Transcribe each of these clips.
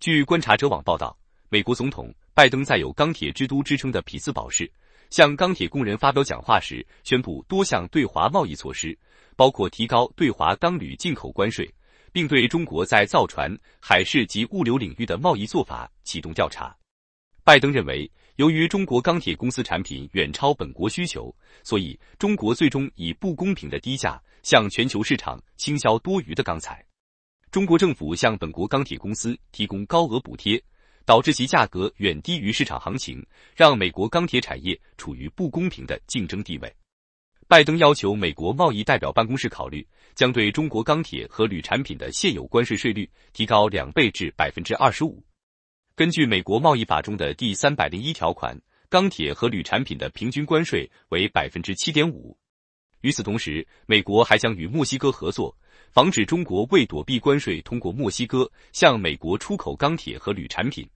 据观察者网报道，美国总统拜登在有“钢铁之都”之称的匹兹堡市向钢铁工人发表讲话时，宣布多项对华贸易措施，包括提高对华钢铝进口关税，并对中国在造船、海事及物流领域的贸易做法启动调查。拜登认为，由于中国钢铁公司产品远超本国需求，所以中国最终以不公平的低价向全球市场倾销多余的钢材。中国政府向本国钢铁公司提供高额补贴，导致其价格远低于市场行情，让美国钢铁产业处于不公平的竞争地位。拜登要求美国贸易代表办公室考虑将对中国钢铁和铝产品的现有关税税率提高两倍至百分之二十五。根据美国贸易法中的第三百零一条款，钢铁和铝产品的平均关税为百分之七点五。与此同时，美国还将与墨西哥合作。防止中国为躲避关税通过墨西哥向美国出口钢铁和铝产品，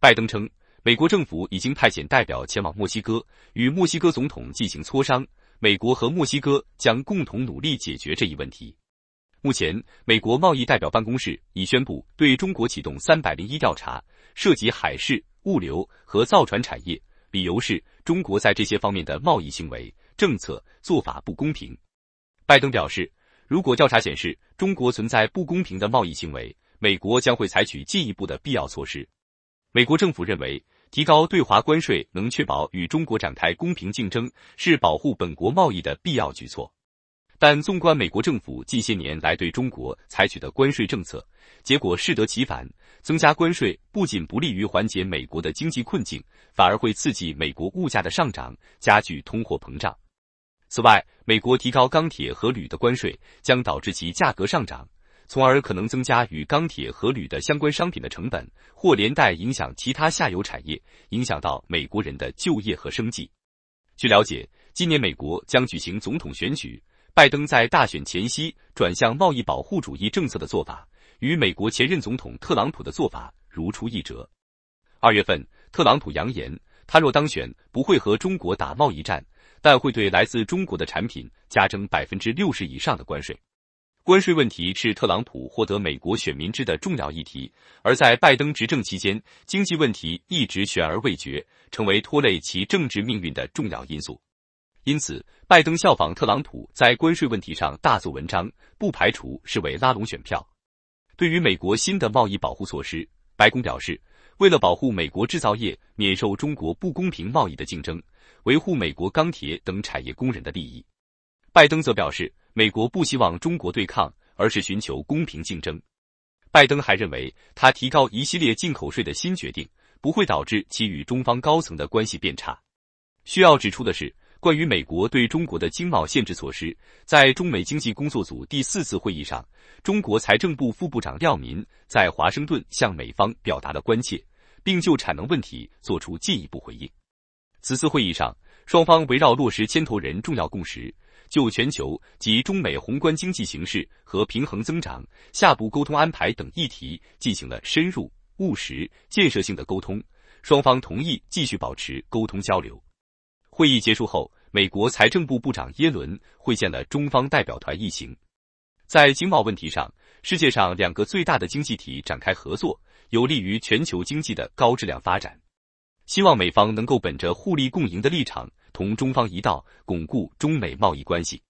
拜登称，美国政府已经派遣代表前往墨西哥与墨西哥总统进行磋商，美国和墨西哥将共同努力解决这一问题。目前，美国贸易代表办公室已宣布对中国启动三百零一调查，涉及海事、物流和造船产业，理由是中国在这些方面的贸易行为、政策做法不公平。拜登表示。如果调查显示中国存在不公平的贸易行为，美国将会采取进一步的必要措施。美国政府认为，提高对华关税能确保与中国展开公平竞争，是保护本国贸易的必要举措。但纵观美国政府近些年来对中国采取的关税政策，结果适得其反。增加关税不仅不利于缓解美国的经济困境，反而会刺激美国物价的上涨，加剧通货膨胀。此外，美国提高钢铁和铝的关税将导致其价格上涨，从而可能增加与钢铁和铝的相关商品的成本，或连带影响其他下游产业，影响到美国人的就业和生计。据了解，今年美国将举行总统选举，拜登在大选前夕转向贸易保护主义政策的做法，与美国前任总统特朗普的做法如出一辙。二月份，特朗普扬言，他若当选，不会和中国打贸易战。但会对来自中国的产品加征百分之六十以上的关税。关税问题是特朗普获得美国选民制的重要议题，而在拜登执政期间，经济问题一直悬而未决，成为拖累其政治命运的重要因素。因此，拜登效仿特朗普在关税问题上大做文章，不排除是为拉拢选票。对于美国新的贸易保护措施，白宫表示。为了保护美国制造业免受中国不公平贸易的竞争，维护美国钢铁等产业工人的利益，拜登则表示，美国不希望中国对抗，而是寻求公平竞争。拜登还认为，他提高一系列进口税的新决定不会导致其与中方高层的关系变差。需要指出的是。关于美国对中国的经贸限制措施，在中美经济工作组第四次会议上，中国财政部副部长廖民在华盛顿向美方表达了关切，并就产能问题作出进一步回应。此次会议上，双方围绕落实牵头人重要共识，就全球及中美宏观经济形势和平衡增长下步沟通安排等议题进行了深入、务实、建设性的沟通。双方同意继续保持沟通交流。会议结束后。美国财政部部长耶伦会见了中方代表团一行。在经贸问题上，世界上两个最大的经济体展开合作，有利于全球经济的高质量发展。希望美方能够本着互利共赢的立场，同中方一道巩固中美贸易关系。